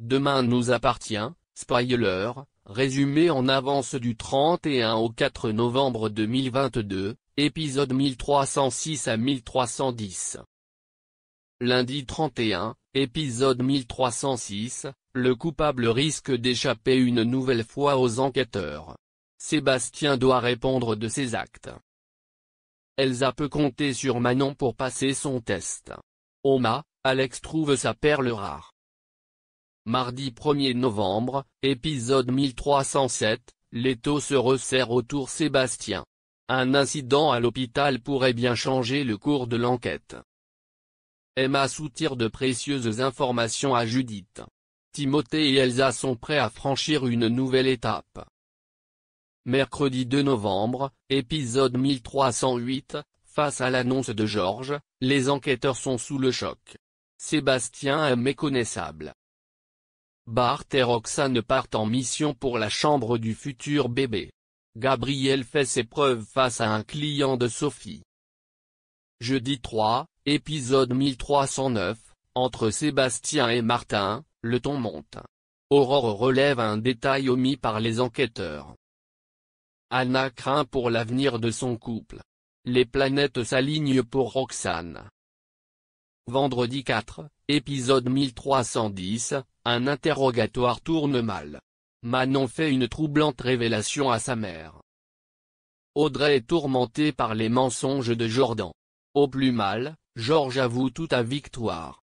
Demain nous appartient, spoiler, résumé en avance du 31 au 4 novembre 2022, épisode 1306 à 1310. Lundi 31, épisode 1306, le coupable risque d'échapper une nouvelle fois aux enquêteurs. Sébastien doit répondre de ses actes. Elsa peut compter sur Manon pour passer son test. Oma, Alex trouve sa perle rare. Mardi 1er novembre, épisode 1307, l'étau se resserre autour Sébastien. Un incident à l'hôpital pourrait bien changer le cours de l'enquête. Emma soutire de précieuses informations à Judith. Timothée et Elsa sont prêts à franchir une nouvelle étape. Mercredi 2 novembre, épisode 1308, face à l'annonce de Georges, les enquêteurs sont sous le choc. Sébastien est méconnaissable. Bart et Roxane partent en mission pour la chambre du futur bébé. Gabriel fait ses preuves face à un client de Sophie. Jeudi 3, épisode 1309, entre Sébastien et Martin, le ton monte. Aurore relève un détail omis par les enquêteurs. Anna craint pour l'avenir de son couple. Les planètes s'alignent pour Roxane. Vendredi 4, épisode 1310, un interrogatoire tourne mal. Manon fait une troublante révélation à sa mère. Audrey est tourmentée par les mensonges de Jordan. Au plus mal, Georges avoue tout à victoire.